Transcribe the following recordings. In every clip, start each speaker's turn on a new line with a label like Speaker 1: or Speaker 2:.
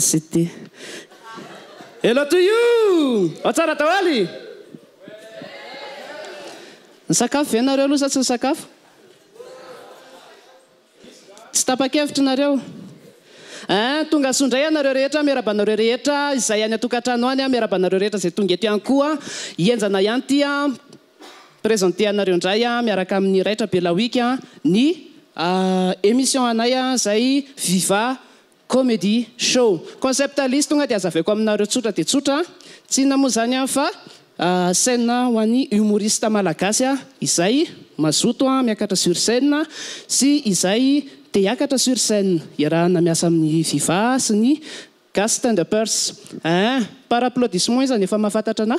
Speaker 1: sltaaoyy akafo enareo aloha sa tsy ny sakafotsy taa-kevitra nareo tonga sondray anareo rehetra miarabanareo rehetra izay any atokatranoany amiaabanareo rehetra zay tonga eyay koa ienjana hany tya présenteanareondray a miaraka amin'ny raitra belawik ny ah, émission anay a zay viva comédie show concept alis tonga dia azavako aminareo tsotra dia tsotra tsy hna moa zany a fa ah, scee ho an'ny humoriste malagasy a izay mazoto a miakatra sur scee sy izay dia akatra sur scee irahana miasa amin'ny viva sy ny gas standapers e par applaudissement izany efa mahafantatra ana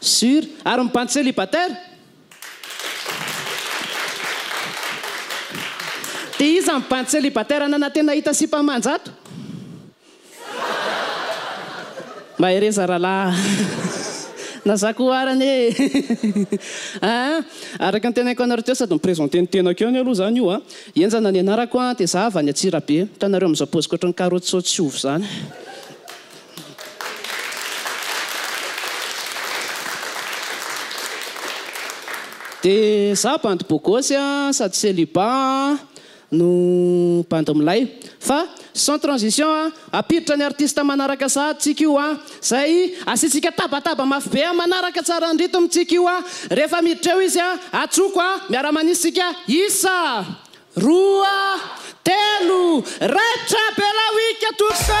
Speaker 1: sur ary mibanty sélibatara tia iza mibanty sélibatera nana tena hita simpamanjato mba hireza rahlahy nazako aranyoea ah, araka ny tena iko anareo teo sady miprésenteny tenakeo any aloha zany io a ah. enzana ny anarako a ah, dia za va ny atsira be tanareo ami'zapozika oatra ny karotsa tsyovy zany dia za bandy bogosy a sady seliban no banty amilay fa sans transition a apiritra ny artiste manaraka sa tsika io a zay asisika tabataba mafy be a manaraka tsara andrito amitsika io a rehefa miditra eo izy a atsoko a miara-manisysika isa roa telo retra belawika toso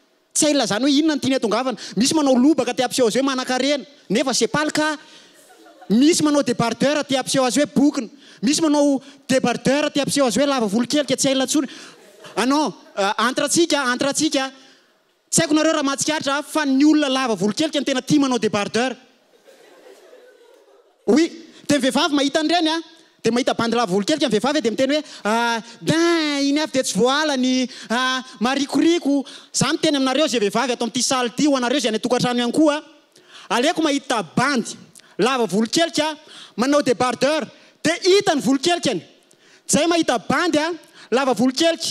Speaker 2: tsy ala zany hoe inona notiany atongavana misy manao lobaka tyampseo azy hoe manakarena nefa sepalka misy manao débarder tyampseo azy hoe bokina misy manao débarder tyampse azy hoe lava volokelika tsy aatsory anon ah euh, antretsika antreatsika tsy haiko nareo raha mahtsikaritra fa ny olona lava volokelika ntena tya manao débardeur oi tenvehivavy mahita nyireny a ah. de ah, ah, e mahita bandy lava volokelika am vehvavy ao de miteny hoe dan iny avy de tsy voalany marikoriko zah mi teny aminareo zay vehivavy ato am'ty salyty ho anareo zy any atokatrano hany koaa aleoko mahita bandy lava volo kelikaa manao debardeur dea hita ny volokelika any tzay mahita bandy a lava volonkelika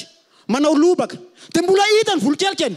Speaker 2: manao lobaka dea mbola hitany volokelikaany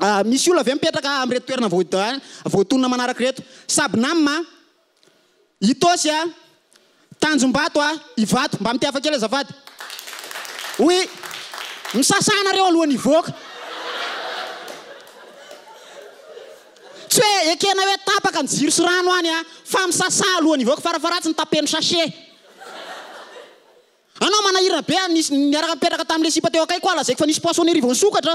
Speaker 2: Ah, misy olo ave mipetrakaamrettoerna vonna manarak reto saby namm itosya tanjom-bato a ivato mba mitakelhny ooro sono any a fa iaohnatsy nyapeno seanao manahna beiaraka eraka tamla si toakaik lazako fa nisy psonervnsokatra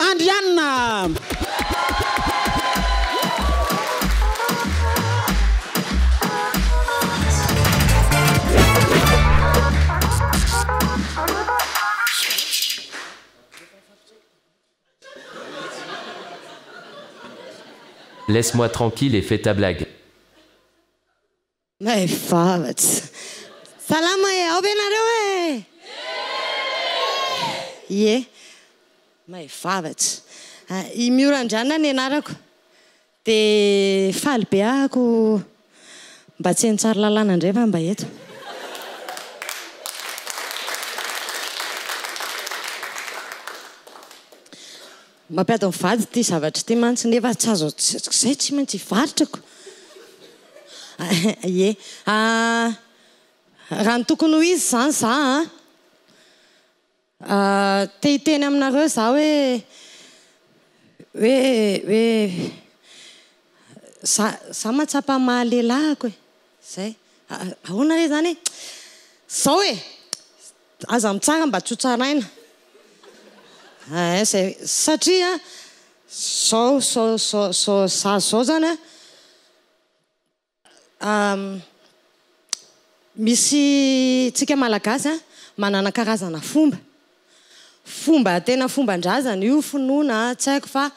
Speaker 2: Andiana.
Speaker 3: Laisse-moi tranquille et fais ta blague.
Speaker 4: Mais Favat. Salam eh, eh. yeah. Yeah. mahavavatsy ah, imiorandriana ny anarako di faly beahko mba ts hanytsara lalàna indray fa mba eto mampiaty nivady ty zavatra ty mantsy nefa ts azozay tsy mantsy ivaritrakoye ah, ah, raha ny tokony ho izy zany zaa Ah, te hiteny aminareo zah hoe hoe hoe za zah mahatsapamaha lehilahko e zay ah, ahoanare zany o zaho e aza mitsara mba tshotsaraina eh, zay satria zao zao za zao za zao zany a misy tsika malagasy a manana karazana fomba fomba tena fombandrazany io finoana tsy aiko fa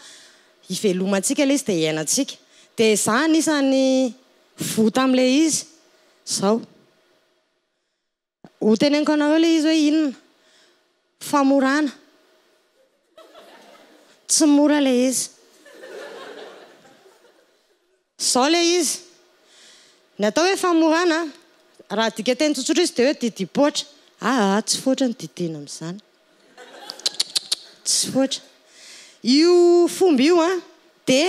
Speaker 4: ivelomatsika ley izy de iainatsika de za n isany vota ami'la izy zao ho tenynko anaeo lay izy hoe inona famorana tsy mora la izy zao lay i n atao hoe famorana raha dika teny tsotsotro izy de hoe didipoatra aa ah, ah, tsy foatrany didina am'izany sy oatra io fomby io a de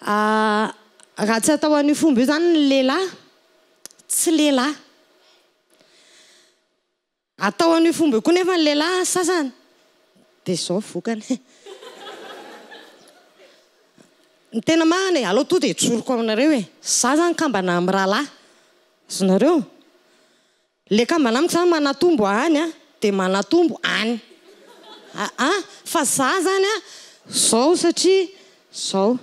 Speaker 4: raha tsy atao an'io fomby io zany nylahilahy tsy lehilahy atao an'io fomby io koa nefa nylahilahy sazany de zao vokany ny tena manana e aloha toa de tsoriko aminareo oe za zany kambana ami rahalahy zy nareo le kambana amiko zany manatombo any a dea manatombo any Ah, ah, fa za zany a ah, zao satria zaozay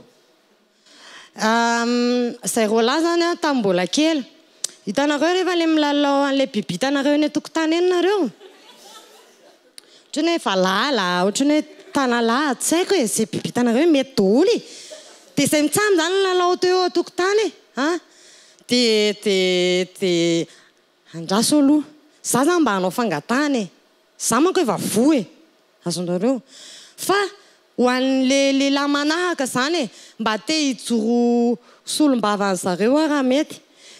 Speaker 4: lahy zanytbolakeyhiaerehefl ilal ibitanaeo ny atokotny eaeo'y hony hoeaiozay iitaareomeod andraso aloha za zany mba hanao fangatanye zah manko eva v e hoannyle leilay manahaka zany e mba te ijoro solombava anyzareo a raha mety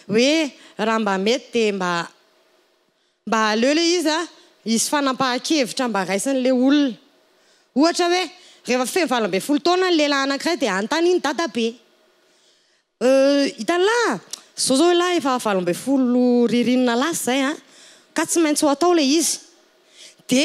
Speaker 4: hoe rahamba mety de mba mba aleo le izya izy fanampahakevitra mba raisanyle olona ohatahoe rehefafbfolo tonany lelay anakiray de antaniny daabeiooiina euh, asyzaya ka tsy maintsy oatao le izy de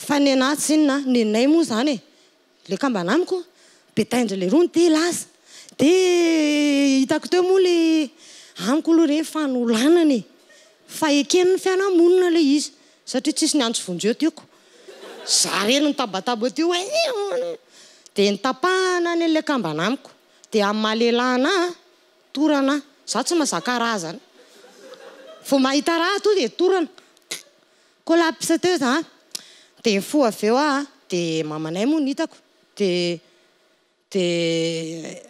Speaker 4: fa ny natsyiny na nynay moa zanye le anamikooooha enyeery nytabataba ty de ntapahana nyle kambanamiko de aimalelana torana za tsy mazakarazany ô mahita rah to de torana ko lapisa teoza de ny fo aveo a ah, de mamanay moa n hitako de de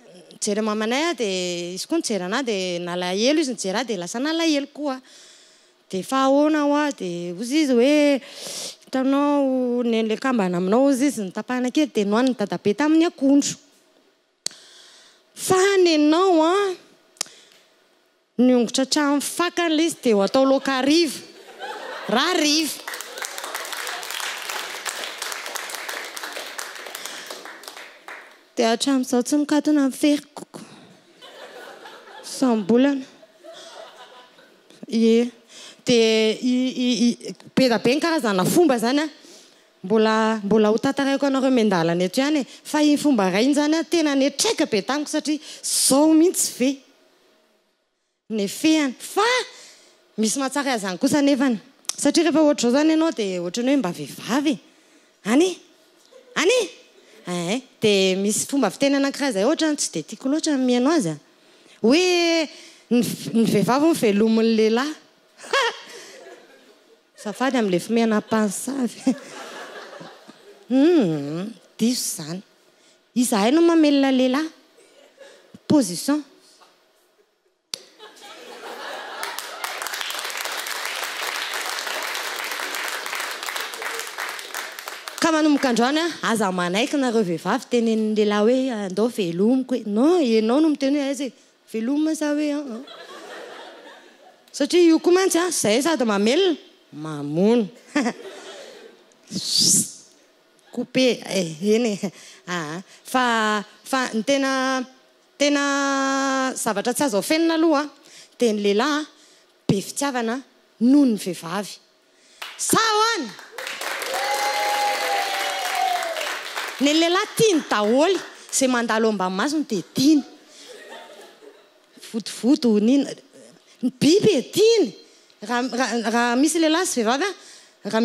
Speaker 4: jery mamanay ah, a de izy koa njer na de nalaelo izy njera ah, de lasaae oaa hoadzy izy oehianla kambana anaozyiynaahnakely donne aoanyaanla izy de atao lokai raha riv atazao tsy iaibe nyba zanymbola hotaiko anareomndaany eay fa i fomba any zany tena ny atraika be taniko satria zao mihitsy fe ny fenyfa misy mahatsaazany kosa ney satria rehefa ohatr zao zany anao de ohatrany hoe mba vehivav any any eein eh, dia misy fomba fitenynakiraha zay ohatra ny tsy di tiako loatra miano azya hoe nyvehivavo mivelominy lehilahy safady am'lay fomena pansavy hmm, diso zany izahay no mamelona lehilahy position manomoka androanya aza manaiky nareo vehivavy tenynylehilahy hoe andeo ah, velomiko oe non enao no miteny hoe az oe velomza oe satria io koa mantsya zay zady mamelona mamono coupé eh, e ah, fafa ntena tena zavatra tsy aza ho fenina aloha de ny lehilahy be fitiavana nohony vehivav za hoany ny lehilahy tiny daholy zay mandalo eo ambanmasiny de tiny votiotonyiniyiylehlahy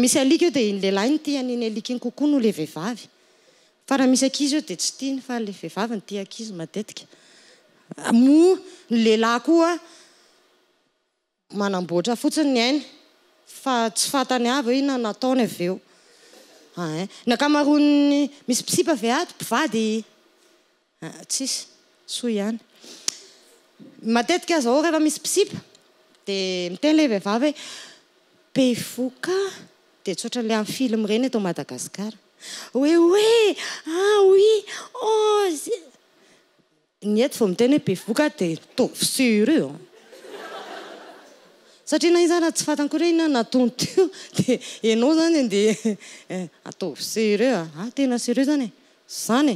Speaker 4: e, yhhika de elahy iny tanny alika iny kokoa noh lhdo ny lelahy koa manamboatra fotsiny ny ainy fa tsy fatany avy eo inona nataony av eo ein nakamaronny misy pisipa avy ato mpivady ah, tsisy soa ihany matetika zao rehefa misy pisipa de miteny le va avavy hoe pevoka de tsotra nile am'nyfilm reny to madagasicara oe oe ah oi z oh, ny ety va miteny hoe pevoka de to sereu satria naizaa tsy fatakorena naon to d anao zany d atao séreu tena séreu zany zany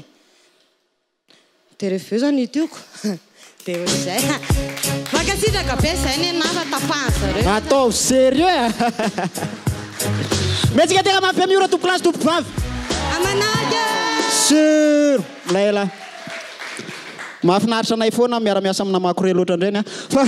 Speaker 4: reveo zany tokoatao
Speaker 2: séreetskaena mahiioratoolasytooavlaela mahafinaritra nay foana miaramiasa amina mako re loatra indrany afa ah.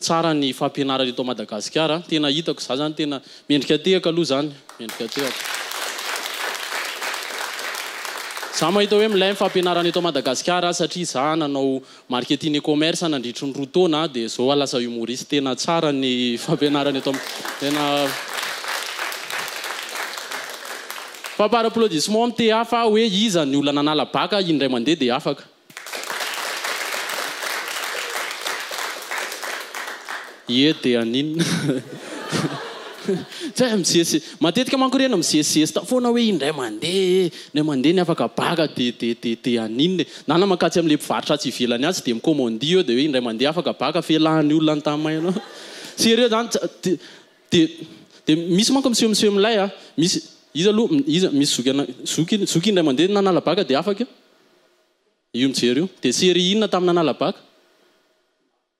Speaker 3: tsara ny fampianarany tao madagasikar tena hitako za zany tena mendrik tehakalohazanyehhomntomadagasar saa za nanao marketin e commerce nadritryny rotna di zao alasa humoris tenasnem taf hoeizny lona aaaka idrayandeh d afk eeaaorentfana hoe indray mandeha e draymandeha ny afakaaka dd aninnanamakatsy e? amle piaritra tsy ivelany asy de omandi e dehoe indray mandeha aakanylon aeny misy manko misese amlaya mis iz alohiz misy okokzoky ndray mandeh nanalaaka di afaka io mijery o de seriina tamnnanalaaka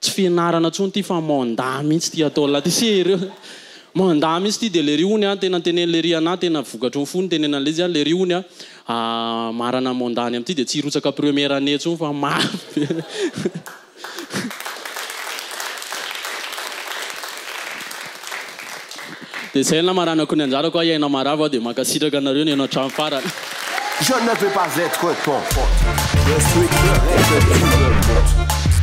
Speaker 3: tsy finarana tsony ty fa monda mihitsy ty ataolah ty se reo monda mihitsy ty de le riony a tena tenenlerianah tena vokatro nfony ntenenale zy ay le rony aanamondany amn'ty de tsy rotka premièreanée tsony fa madeo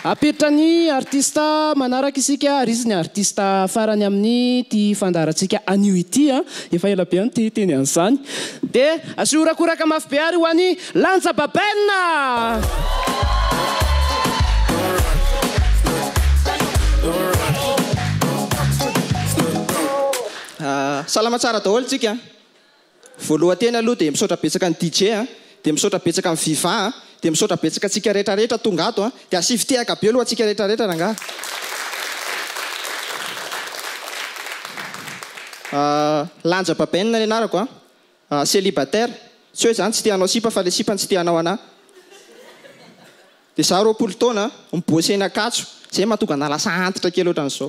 Speaker 1: apiritra ny artista manaraka isika ary izy ny artista farany amin'ny tia fandarantsika anio ity a ah, efa ela be any ty teny an'izany dia asiorakoraka mafy be ary hoan'ny lanjababana
Speaker 5: ah, salamatsara daholo ntsika voaloha teny aloha dia misaotrabetsaka ny dije a ah. de misotrabetsaka nyviva de misotrabetsaka atsika rehetrarehetratongatoa ah. dahbloheealanjababaina ah, ny arakoacélibataira ah. tsy hoe zany tsy teanao i fa le i tsy tnaoani za roatamiboseny akatso zay mahatonga nalasa antitra keloatra an'zao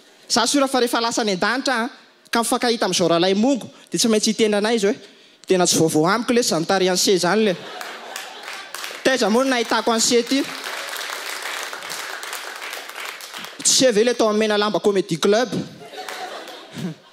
Speaker 5: za sora fa rehefa lasany an-danitra ka mifankahita amzao ralay mongo di tsy maintsy hitenda ana izy e tena tsy vaovao amiko le szanytari ancie zany le teza moano na hitako ancieaty tsy seve ley atao amimena lamba comédie club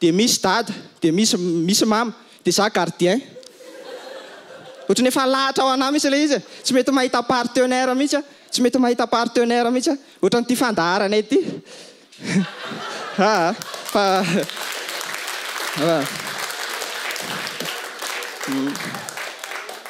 Speaker 5: dia misy dada dia misy misy mamy di za gardien ohatra nyefa lahatra o ana mihitsy le izy e tsy mety mahita partenaire mihitsy a tsy mety mahita partenaire mihitsy a ohatra ny ty fandaharanayatyaa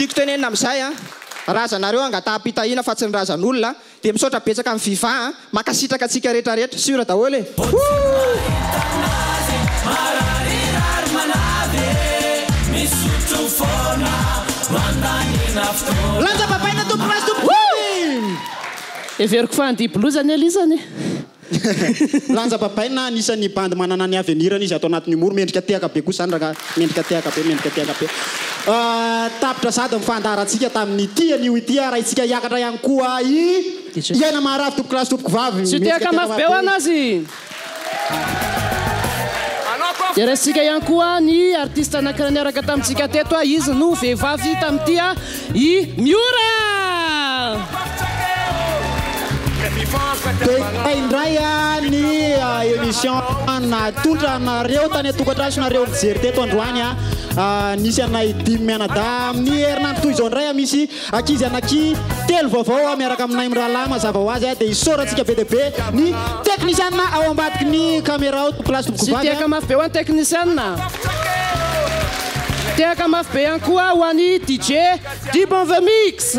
Speaker 5: tiko tenenina amn'izay a ah. razanareo angatapitahina fa tsy ny razan'olona dia misotra betsaka aminny vivan ah. makasitraka atsika rehetrarehetra sura daholy eeiko
Speaker 2: aoay iay lanjababai na nisan'ny bande manana ny avenirany izy atao anatin'ny moro mendrika tehaka be koa zany rahaah mendrika thaka be mndrika thaka beatraay ah, mfadaransika tamin'ny tian'o tya rayintsika iakatra ihany koa i iina aray tomoklastookoavyiaka be
Speaker 1: aazydi rasntsika ihany koa ny artiste anakirahaniaraka tamintsika teto a izy no
Speaker 2: vehivavy tamin'ny tya i ira diyndray a ny émission natolotra nareo tany atokatraso nareo jeriteto androany a nisy anay dimy minada ainy herina ny toy zao ndray a misy akizy anaki telo vaovaoa miaraka aminay mrahalamazava oazy a dia isoratsika be deabe ny tecniciaa ao ambadiky ny caméra aaya
Speaker 1: beeiaakaf be any koa hoan'y dije
Speaker 2: dubonve mix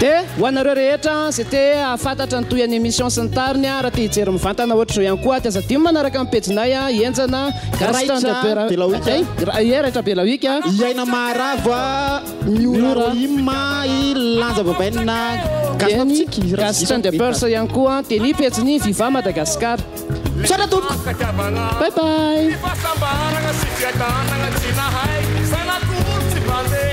Speaker 1: di hoanareo rehetra cete afantatra ny toyany émission sy ny tariny a raha ty hijery mivantana ohara za ihany koa tizadi manaraka mipijinaya ienjana belaikastrs iany koa diny pejiny viva madagascarbaba